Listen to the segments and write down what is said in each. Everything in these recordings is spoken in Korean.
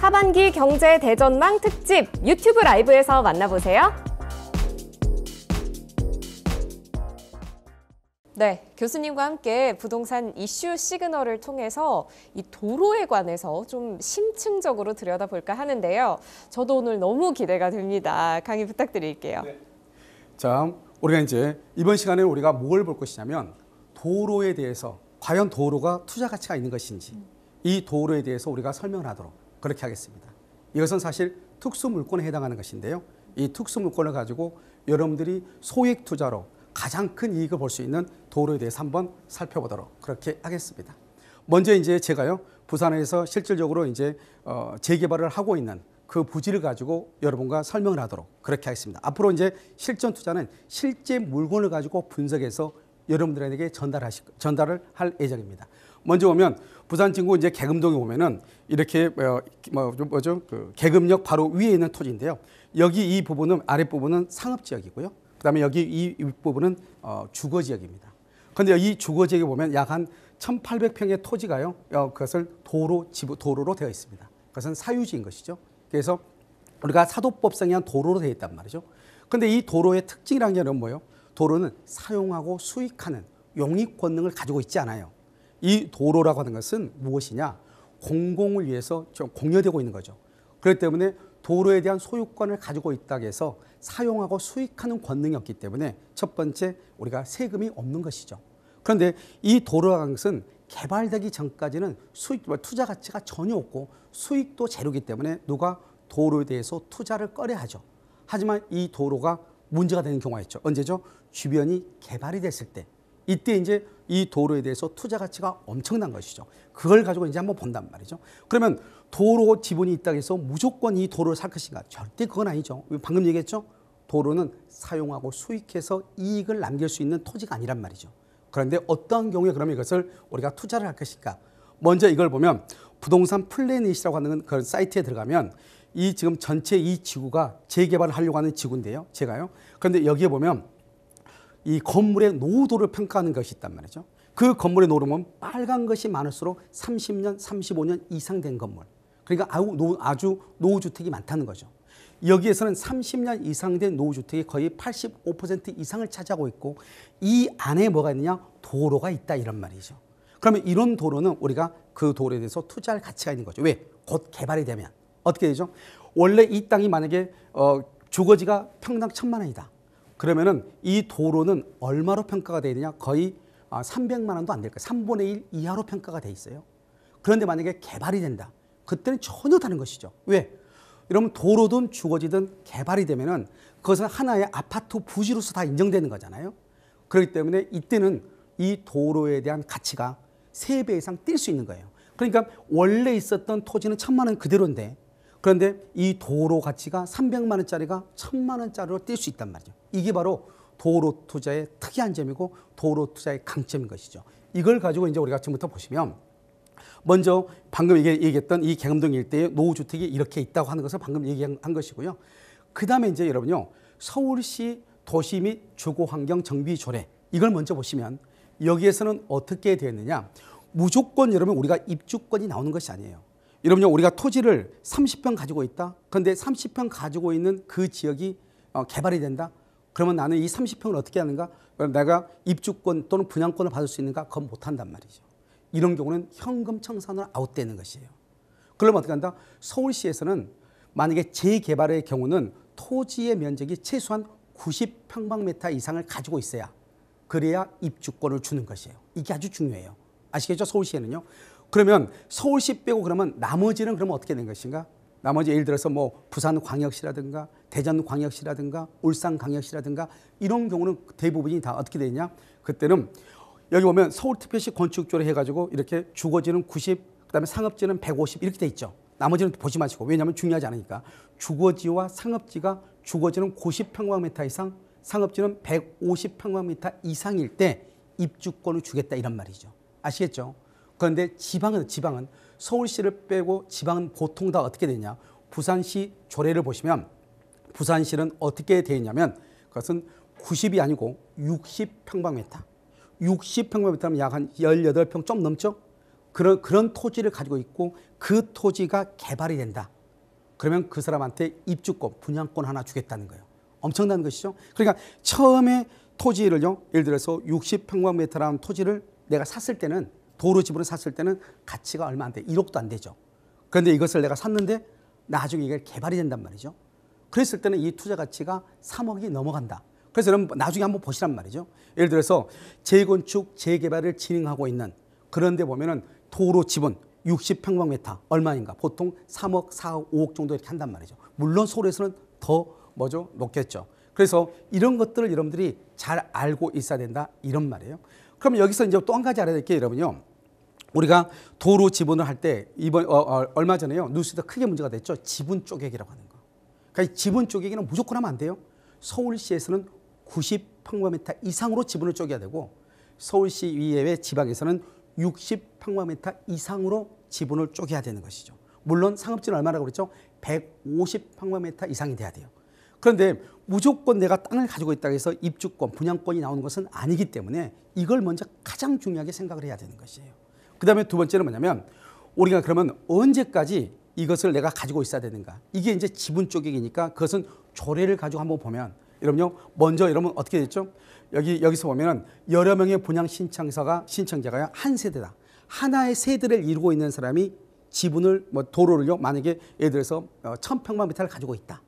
하반기 경제 대전망 특집 유튜브 라이브에서 만나보세요. 네, 교수님과 함께 부동산 이슈 시그널을 통해서 이 도로에 관해서 좀 심층적으로 들여다볼까 하는데요. 저도 오늘 너무 기대가 됩니다. 강의 부탁드릴게요. 네. 자, 우리가 이제 이번 시간에 우리가 뭘 볼 것이냐면 도로에 대해서 과연 도로가 투자 가치가 있는 것인지 이 도로에 대해서 우리가 설명을 하도록 그렇게 하겠습니다. 이것은 사실 특수물권에 해당하는 것인데요. 이 특수물권을 가지고 여러분들이 소액 투자로 가장 큰 이익을 볼 수 있는 도로에 대해서 한번 살펴보도록 그렇게 하겠습니다. 먼저 이제 제가요 부산에서 실질적으로 이제 어, 재개발을 하고 있는 그 부지를 가지고 여러분과 설명을 하도록 그렇게 하겠습니다. 앞으로 이제 실전 투자는 실제 물건을 가지고 분석해서 여러분들에게 전달하시 전달을 할 예정입니다. 먼저 오면 부산 진구 이제 개금동에 오면은 이렇게 어, 뭐 뭐죠 그 개금역 바로 위에 있는 토지인데요. 여기 이 부분은 아랫 부분은 상업 지역이고요. 그다음에 여기 이부분은 어, 주거 지역입니다. 근데 이 주거 지역에 보면 약 한 1,800평의 토지가요. 어, 그것을 도로 지부, 도로로 되어 있습니다. 그것은 사유지인 것이죠. 그래서 우리가 사도법상에 한 도로로 되어 있단 말이죠. 근데 이 도로의 특징이라는 게 뭐예요? 도로는 사용하고 수익하는 용익 권능을 가지고 있지 않아요. 이 도로라고 하는 것은 무엇이냐? 공공을 위해서 좀 공여되고 있는 거죠. 그렇기 때문에 도로에 대한 소유권을 가지고 있다고 해서 사용하고 수익하는 권능이 없기 때문에 첫 번째 우리가 세금이 없는 것이죠. 그런데 이 도로라는 것은 개발되기 전까지는 수익, 뭐 투자 가치가 전혀 없고 수익도 제로기 때문에 누가 도로에 대해서 투자를 꺼려하죠. 하지만 이 도로가 문제가 되는 경우가 있죠. 언제죠? 주변이 개발이 됐을 때 이때 이제 이 도로에 대해서 투자 가치가 엄청난 것이죠. 그걸 가지고 이제 한번 본단 말이죠. 그러면 도로 지분이 있다 해서 무조건 이 도로를 살 것인가? 절대 그건 아니죠. 방금 얘기했죠. 도로는 사용하고 수익해서 이익을 남길 수 있는 토지가 아니란 말이죠. 그런데 어떤 경우에 그러면 이것을 우리가 투자를 할 것일까? 먼저 이걸 보면 부동산 플래닛이라고 하는 그런 사이트에 들어가면 이 지금 전체 이 지구가 재개발을 하려고 하는 지구인데요. 제가요. 그런데 여기에 보면 이 건물의 노도를 후 평가하는 것이 있단 말이죠. 그 건물의 노름은 빨간 것이 많을수록 30년, 35년 이상 된 건물. 그러니까 아주 노후주택이 많다는 거죠. 여기에서는 30년 이상 된 노후주택이 거의 85% 이상을 차지하고 있고 이 안에 뭐가 있느냐 도로가 있다 이런 말이죠. 그러면 이런 도로는 우리가 그 도로에 대해서 투자할 가치가 있는 거죠. 왜? 곧 개발이 되면 어떻게 되죠? 원래 이 땅이 만약에 어, 주거지가 평당 천만 원이다. 그러면은 이 도로는 얼마로 평가가 되어 있느냐? 거의 300만 아, 원도 안 될 거예요. 3분의 1 이하로 평가가 되어 있어요. 그런데 만약에 개발이 된다. 그때는 전혀 다른 것이죠. 왜? 여러분 도로든 주거지든 개발이 되면은 그것은 하나의 아파트 부지로서 다 인정되는 거잖아요. 그렇기 때문에 이때는 이 도로에 대한 가치가 3배 이상 뛸 수 있는 거예요. 그러니까 원래 있었던 토지는 천만 원 그대로인데 그런데 이 도로 가치가 300만 원짜리가 1000만 원짜리로 뛸 수 있단 말이죠. 이게 바로 도로 투자의 특이한 점이고 도로 투자의 강점인 것이죠. 이걸 가지고 이제 우리가 지금부터 보시면 먼저 방금 얘기했던 이 개금동 일대의 노후 주택이 이렇게 있다고 하는 것을 방금 얘기한 것이고요. 그다음에 이제 여러분요. 서울시 도시 및 주거 환경 정비 조례 이걸 먼저 보시면 여기에서는 어떻게 되었느냐? 무조건 여러분 우리가 입주권이 나오는 것이 아니에요. 여러분요 우리가 토지를 30평 가지고 있다. 그런데 30평 가지고 있는 그 지역이 어, 개발이 된다. 그러면 나는 이 30평을 어떻게 하는가? 내가 입주권 또는 분양권을 받을 수 있는가? 그건 못한단 말이죠. 이런 경우는 현금 청산을 아웃되는 것이에요. 그러면 어떻게 한다? 서울시에서는 만약에 재개발의 경우는 토지의 면적이 최소한 90평방미터 이상을 가지고 있어야 그래야 입주권을 주는 것이에요. 이게 아주 중요해요. 아시겠죠? 서울시에는요. 그러면 서울시 빼고 그러면 나머지는 그러면 어떻게 된 것인가? 나머지 예를 들어서 뭐 부산광역시라든가 대전광역시라든가 울산광역시라든가 이런 경우는 대부분이 다 어떻게 되냐? 그때는 여기 보면 서울특별시 건축조례 해가지고 이렇게 주거지는 90, 그다음에 상업지는 150 이렇게 돼 있죠. 나머지는 보지 마시고 왜냐하면 중요하지 않으니까 주거지와 상업지가 주거지는 90평방미터 이상, 상업지는 150평방미터 이상일 때 입주권을 주겠다 이런 말이죠. 아시겠죠? 그런데 지방은 지방은 서울시를 빼고 지방은 보통 다 어떻게 되냐? 부산시 조례를 보시면 부산시는 어떻게 되어 있냐면 그것은 90이 아니고 60평방미터. 60평방미터면 약 한 18평 좀 넘죠? 그런 그런 토지를 가지고 있고 그 토지가 개발이 된다. 그러면 그 사람한테 입주권, 분양권 하나 주겠다는 거예요. 엄청난 것이죠. 그러니까 처음에 토지를요. 예를 들어서 60평방미터라는 토지를 내가 샀을 때는 도로 집으로 샀을 때는 가치가 얼마 안 돼. 1억도 안 되죠. 그런데 이것을 내가 샀는데 나중에 이게 개발이 된단 말이죠. 그랬을 때는 이 투자 가치가 3억이 넘어간다. 그래서 여러분 나중에 한번 보시란 말이죠. 예를 들어서 재건축, 재개발을 진행하고 있는 그런데 보면은 도로 지분 60평방미터 얼마인가 보통 3억, 4억, 5억 정도 이렇게 한단 말이죠. 물론 서울에서는 더 뭐죠? 높겠죠. 그래서 이런 것들을 여러분들이 잘 알고 있어야 된다 이런 말이에요. 그럼 여기서 이제 또 한 가지 알아야 될 게 여러분요. 우리가 도로 지분을 할 때 이번 어, 어, 얼마 전에요 뉴스에서 크게 문제가 됐죠 지분 쪼개기라고 하는 거. 그러니까 지분 쪼개기는 무조건 하면 안 돼요. 서울시에서는 90평방미터 이상으로 지분을 쪼개야 되고 서울시 이외의 지방에서는 60평방미터 이상으로 지분을 쪼개야 되는 것이죠. 물론 상업지는 얼마라고 그랬죠? 150평방미터 이상이 돼야 돼요. 그런데 무조건 내가 땅을 가지고 있다고 해서 입주권, 분양권이 나오는 것은 아니기 때문에 이걸 먼저 가장 중요하게 생각을 해야 되는 것이에요. 그 다음에 두 번째는 뭐냐면 우리가 그러면 언제까지 이것을 내가 가지고 있어야 되는가. 이게 이제 지분 쪽이니까 그것은 조례를 가지고 한번 보면 여러분요 먼저 여러분 어떻게 됐죠? 여기 여기서 보면은 여러 명의 분양 신청서가 신청자가한 세대다 하나의 세대를 이루고 있는 사람이 지분을 뭐 도로를요 만약에 예를 들어서 어, 천 평방미터를 가지고 있다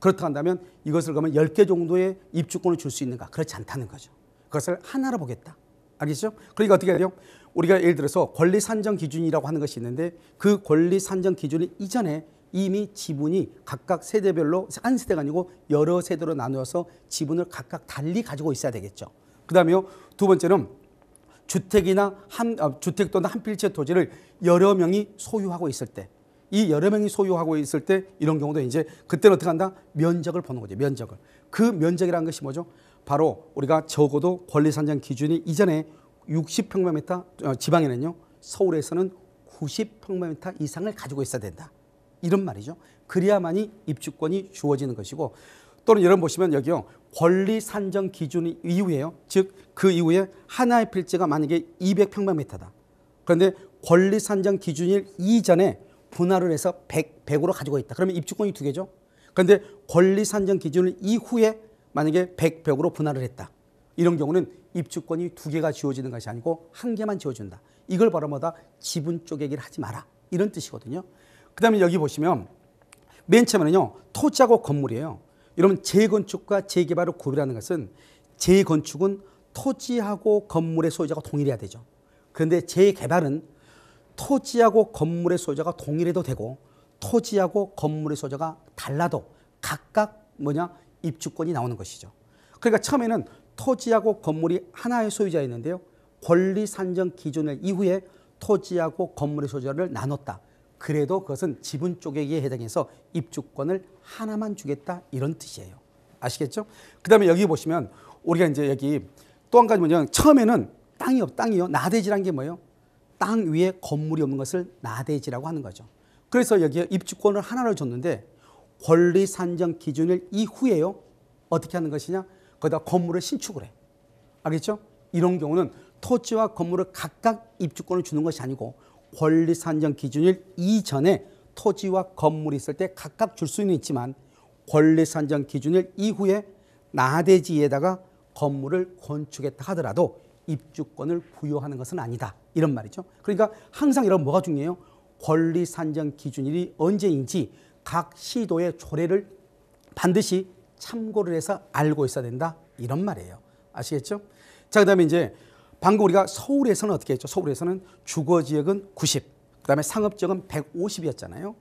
그렇다 한다면 이것을 그러면 열 개 정도의 입주권을 줄 수 있는가 그렇지 않다는 거죠 그것을 하나로 보겠다 알겠죠? 그러니까 어떻게 해야 돼요? 우리가 예를 들어서 권리 산정 기준이라고 하는 것이 있는데 그 권리 산정 기준이 이전에 이미 지분이 각각 세대별로 한 세대가 아니고 여러 세대로 나누어서 지분을 각각 달리 가지고 있어야 되겠죠. 그다음에요. 두 번째는 주택이나 한 어, 주택 또는 한 필지의 토지를 여러 명이 소유하고 있을 때 이 여러 명이 소유하고 있을 때 이런 경우도 이제 그때는 어떻게 한다? 면적을 보는 거죠. 면적을. 그 면적이라는 것이 뭐죠? 바로 우리가 적어도 권리산정 기준이 이전에 60평방미터 어, 지방에는요 서울에서는 90평방미터 이상을 가지고 있어야 된다 이런 말이죠 그래야만이 입주권이 주어지는 것이고 또는 여러분 보시면 여기요 권리산정 기준 이후에요 즉 그 이후에 하나의 필지가 만약에 200평방미터다 그런데 권리산정 기준일 이전에 분할을 해서 100, 100으로 가지고 있다 그러면 입주권이 두 개죠 그런데 권리산정 기준을 이후에 만약에 100, 벽으로 분할을 했다. 이런 경우는 입주권이 두 개가 지워지는 것이 아니고 한 개만 지워준다. 이걸 바라 뭐다 지분 쪽얘기를 하지 마라. 이런 뜻이거든요. 그 다음에 여기 보시면 맨 처음에는요. 토지하고 건물이에요. 여러분 재건축과 재개발을 구별하는 것은 재건축은 토지하고 건물의 소유자가 동일해야 되죠. 그런데 재개발은 토지하고 건물의 소유자가 동일해도 되고 토지하고 건물의 소유자가 달라도 각각 뭐냐 입주권이 나오는 것이죠. 그러니까 처음에는 토지하고 건물이 하나의 소유자였는데요. 권리 산정 기준을 이후에 토지하고 건물의 소유자를 나눴다. 그래도 그것은 지분 쪼개기에 해당해서 입주권을 하나만 주겠다 이런 뜻이에요. 아시겠죠? 그다음에 여기 보시면 우리가 이제 여기 또 한 가지 뭐냐면 처음에는 땅이 없 땅이요. 나대지란 게 뭐예요? 땅 위에 건물이 없는 것을 나대지라고 하는 거죠. 그래서 여기에 입주권을 하나를 줬는데 권리 산정 기준일 이후에요. 어떻게 하는 것이냐? 거기다 건물을 신축을 해. 알겠죠? 이런 경우는 토지와 건물을 각각 입주권을 주는 것이 아니고 권리 산정 기준일 이전에 토지와 건물이 있을 때 각각 줄 수는 있지만 권리 산정 기준일 이후에 나대지에다가 건물을 건축했다 하더라도 입주권을 부여하는 것은 아니다. 이런 말이죠. 그러니까 항상 이런 뭐가 중요해요? 권리 산정 기준일이 언제인지 각 시도의 조례를 반드시 참고를 해서 알고 있어야 된다. 이런 말이에요. 아시겠죠? 자, 그 다음에 이제 방금 우리가 서울에서는 어떻게 했죠? 서울에서는 주거 지역은 90, 그 다음에 상업 지역은 150이었잖아요.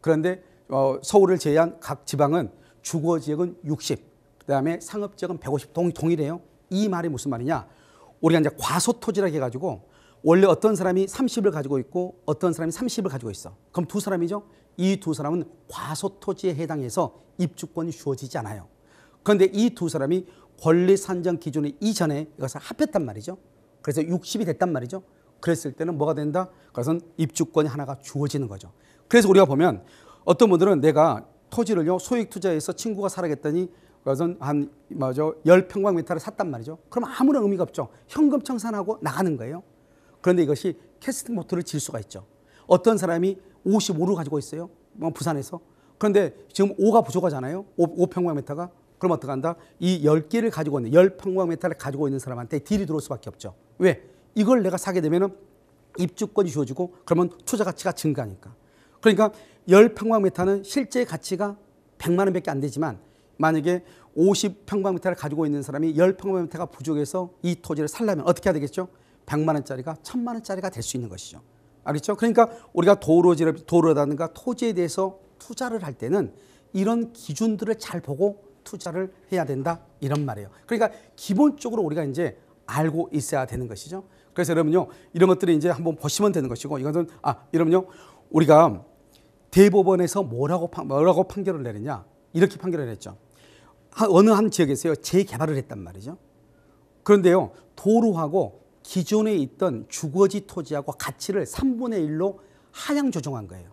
그런데 어, 서울을 제외한 각 지방은 주거 지역은 60, 그 다음에 상업 지역은 150 동, 동일해요. 이 말이 무슨 말이냐? 우리가 이제 과소토지라 해가지고 원래 어떤 사람이 30을 가지고 있고 어떤 사람이 30을 가지고 있어. 그럼 두 사람이죠. 이 두 사람은 과소토지에 해당해서 입주권이 주어지지 않아요. 그런데 이 두 사람이 권리 산정 기준에 이전에 이것을 합했단 말이죠. 그래서 60이 됐단 말이죠. 그랬을 때는 뭐가 된다? 그것은 입주권이 하나가 주어지는 거죠. 그래서 우리가 보면 어떤 분들은 내가 토지를요 소액 투자해서 친구가 살아겠더니 그것은 한 맞아 10평방미터를 샀단 말이죠. 그럼 아무런 의미가 없죠. 현금 청산하고 나가는 거예요. 그런데 이것이 캐스팅 보트를 질 수가 있죠. 어떤 사람이 55를 가지고 있어요. 뭐 부산에서. 그런데 지금 5가 부족하잖아요. 5, 5평방미터가. 그럼 어떻게 한다? 이 10개를 가지고 있는 10평방미터를 가지고 있는 사람한테 딜이 들어올 수밖에 없죠. 왜? 이걸 내가 사게 되면은 입주권이 주어지고 그러면 투자 가치가 증가하니까. 그러니까 10평방미터는 실제 가치가 100만 원밖에 안 되지만 만약에 50평방미터를 가지고 있는 사람이 10평방미터가 부족해서 이 토지를 살려면 어떻게 해야 되겠죠? 백만 원짜리가 천만 원짜리가 될 수 있는 것이죠. 알겠죠? 아, 그렇죠? 그러니까 우리가 도로지를 도로라든가 토지에 대해서 투자를 할 때는 이런 기준들을 잘 보고 투자를 해야 된다 이런 말이에요. 그러니까 기본적으로 우리가 이제 알고 있어야 되는 것이죠. 그래서 여러분요 이런 것들이 이제 한번 보시면 되는 것이고 이것은 아 여러분요 우리가 대법원에서 뭐라고 뭐라고 판결을 내리냐 이렇게 판결을 했죠. 어느 한 지역에서요 재개발을 했단 말이죠. 그런데요 도로하고 기존에 있던 주거지 토지하고 가치를 3분의 1로 하향 조정한 거예요.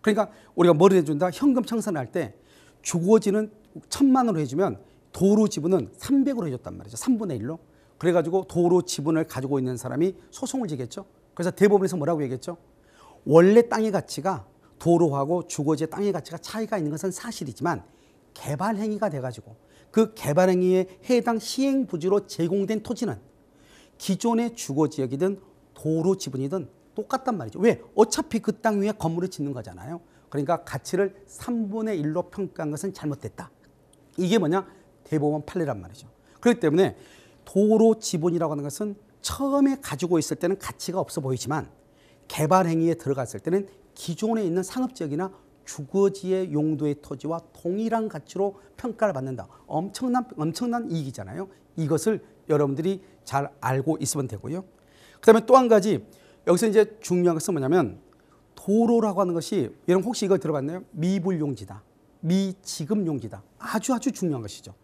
그러니까 우리가 뭐를 해준다? 현금 청산할 때 주거지는 천만으로 해주면 도로 지분은 300으로 해줬단 말이죠. 3분의 1로. 그래가지고 도로 지분을 가지고 있는 사람이 소송을 제겠죠. 그래서 대법원에서 뭐라고 얘기했죠? 원래 땅의 가치가 도로하고 주거지의 땅의 가치가 차이가 있는 것은 사실이지만 개발 행위가 돼가지고 그 개발 행위에 해당 시행 부지로 제공된 토지는 기존의 주거 지역이든 도로 지분이든 똑같단 말이죠. 왜? 어차피 그 땅 위에 건물을 짓는 거잖아요. 그러니까 가치를 3분의 1로 평가한 것은 잘못됐다. 이게 뭐냐? 대법원 판례란 말이죠. 그렇기 때문에 도로 지분이라고 하는 것은 처음에 가지고 있을 때는 가치가 없어 보이지만 개발 행위에 들어갔을 때는 기존에 있는 상업지역이나 주거지의 용도의 토지와 동일한 가치로 평가를 받는다. 엄청난 엄청난 이익이잖아요. 이것을 여러분들이 잘 알고 있으면 되고요. 그 다음에 또 한 가지 여기서 이제 중요한 것은 뭐냐면 도로라고 하는 것이 여러분 혹시 이걸 들어봤나요? 미불용지다. 미지급용지다. 아주 아주 중요한 것이죠.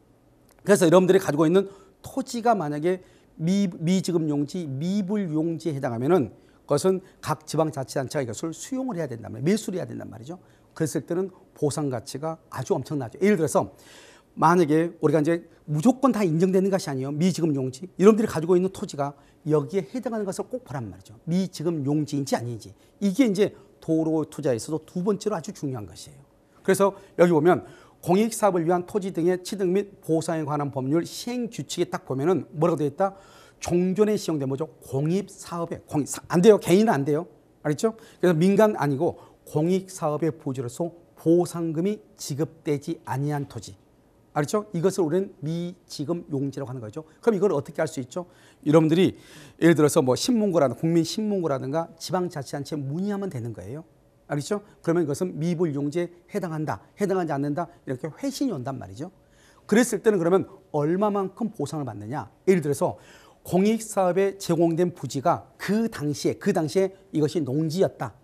그래서 여러분들이 가지고 있는 토지가 만약에 미, 미지급용지, 미불용지에 해당하면은 그것은 각 지방자치단체가 이것을 수용을 해야 된단 말이에요. 매수를 해야 된단 말이죠. 그랬을 때는 보상 가치가 아주 엄청나죠. 예를 들어서 만약에 우리가 이제 무조건 다 인정되는 것이 아니에요. 미지금 용지. 여러분들이 가지고 있는 토지가 여기에 해당하는 것을 꼭 보란 말이죠. 미지금 용지인지 아닌지. 이게 이제 도로 투자에서도 두 번째로 아주 중요한 것이에요. 그래서 여기 보면 공익사업을 위한 토지 등의 취득 및 보상에 관한 법률 시행 규칙에 딱 보면은 뭐라고 되어 있다? 종전에 시행된 뭐죠? 공익사업에 공익 안 돼요. 개인은 안 돼요. 알겠죠? 그래서 민간 아니고 공익사업의 보조로서 보상금이 지급되지 아니한 토지. 알죠? 이것을 우리는 미지금 용지라고 하는 거죠. 그럼 이걸 어떻게 할 수 있죠? 여러분들이 예를 들어서 뭐 신문고라는 국민 신문고라든가 지방자치단체 문의하면 되는 거예요. 알겠죠? 그러면 이것은 미불 용지에 해당한다, 해당하지 않는다 이렇게 회신이 온단 말이죠. 그랬을 때는 그러면 얼마만큼 보상을 받느냐? 예를 들어서 공익 사업에 제공된 부지가 그 당시에 그 당시에 이것이 농지였다.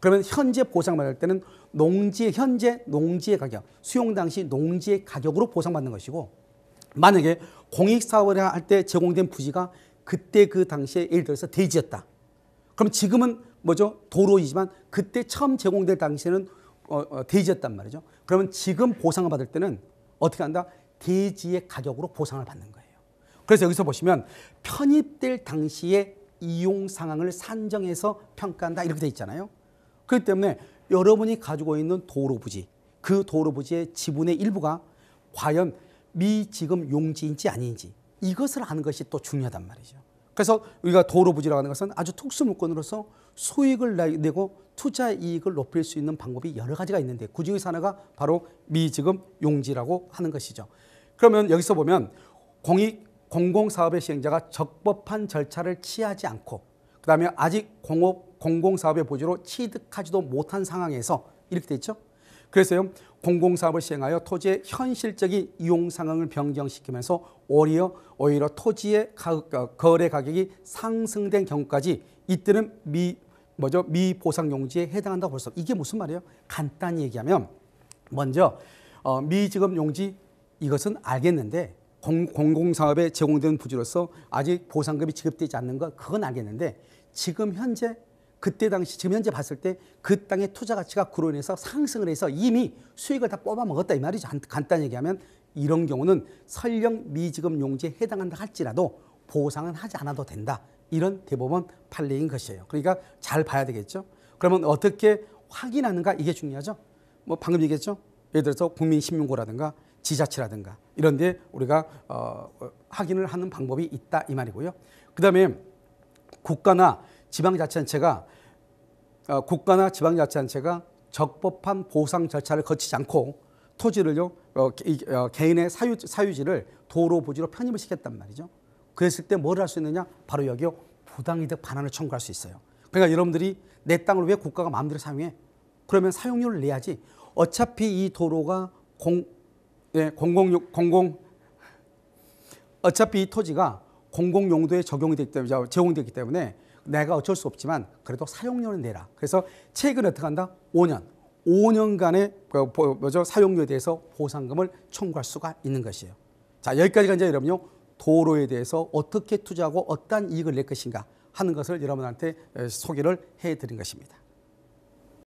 그러면 현재 보상받을 때는 농지 현재 농지의 가격, 수용 당시 농지의 가격으로 보상받는 것이고 만약에 공익 사업을 할 때 제공된 부지가 그때 그 당시에 예를 들어서 대지였다. 그럼 지금은 뭐죠? 도로이지만 그때 처음 제공될 당시에는 어, 어, 대지였단 말이죠. 그러면 지금 보상을 받을 때는 어떻게 한다? 대지의 가격으로 보상을 받는 거예요. 그래서 여기서 보시면 편입될 당시에 이용 상황을 산정해서 평가한다 이렇게 돼 있잖아요. 그렇기 때문에 여러분이 가지고 있는 도로 부지, 그 도로 부지의 지분의 일부가 과연 미 지금 용지인지 아닌지 이것을 아는 것이 또 중요하단 말이죠. 그래서 우리가 도로 부지라고 하는 것은 아주 특수 물건으로서 수익을 내고 투자 이익을 높일 수 있는 방법이 여러 가지가 있는데 그중에 하나가 바로 미지금 용지라고 하는 것이죠. 그러면 여기서 보면 공익 공공사업의 시행자가 적법한 절차를 취하지 않고 그다음에 아직 공업 공공사업의 보조로 취득하지도 못한 상황에서 이렇게 돼죠 그래서요 공공사업을 시행하여 토지의 현실적인 이용 상황을 변경시키면서 오히려 오히려 토지의 가 어, 거래 가격이 상승된 경우까지 이때는 미 뭐죠 미보상용지에 해당한다고 벌써 이게 무슨 말이에요? 간단히 얘기하면 먼저 어, 미지급용지 이것은 알겠는데 공, 공공사업에 제공되 부지로서 아직 보상금이 지급되지 않는 것 그건 알겠는데 지금 현재 그때 당시 지금 현재 봤을 때 그 땅의 투자 가치가 그로 인해서 상승을 해서 이미 수익을 다 뽑아 먹었다 이 말이죠. 간단히 얘기하면 이런 경우는 설령 미지급 용지에 해당한다 할지라도 보상은 하지 않아도 된다. 이런 대법원 판례인 것이에요. 그러니까 잘 봐야 되겠죠. 그러면 어떻게 확인하는가 이게 중요하죠. 뭐 방금 얘기했죠. 예를 들어서 국민신문고라든가 지자체라든가 이런 데 우리가 어, 확인을 하는 방법이 있다 이 말이고요. 그다음에 국가나 지방자치단체가 어, 국가나 지방자치단체가 적법한 보상 절차를 거치지 않고 토지를요 어, 개, 어, 인의 사유, 사유지를 도로 부지로 편입을 시켰단 말이죠. 그랬을 때 뭘 할 수 있느냐? 바로 여기요 부당이득 반환을 청구할 수 있어요. 그러니까 여러분들이 내 땅을 왜 국가가 마음대로 사용해? 그러면 사용료를 내야지. 어차피 이 도로가 공, 예, 공공 공공 어차피 이 토지가 공공 용도에 적용이 되기 때문에 제공되기 때문에 내가 어쩔 수 없지만 그래도 사용료는 내라. 그래서 최근에 어떻게 한다? 5년. 5년간의 그 뭐죠? 사용료에 대해서 보상금을 청구할 수가 있는 것이에요. 자, 여기까지가 이제 여러분요. 도로에 대해서 어떻게 투자하고 어떠한 이익을 낼 것인가 하는 것을 여러분한테 소개를 해 드린 것입니다.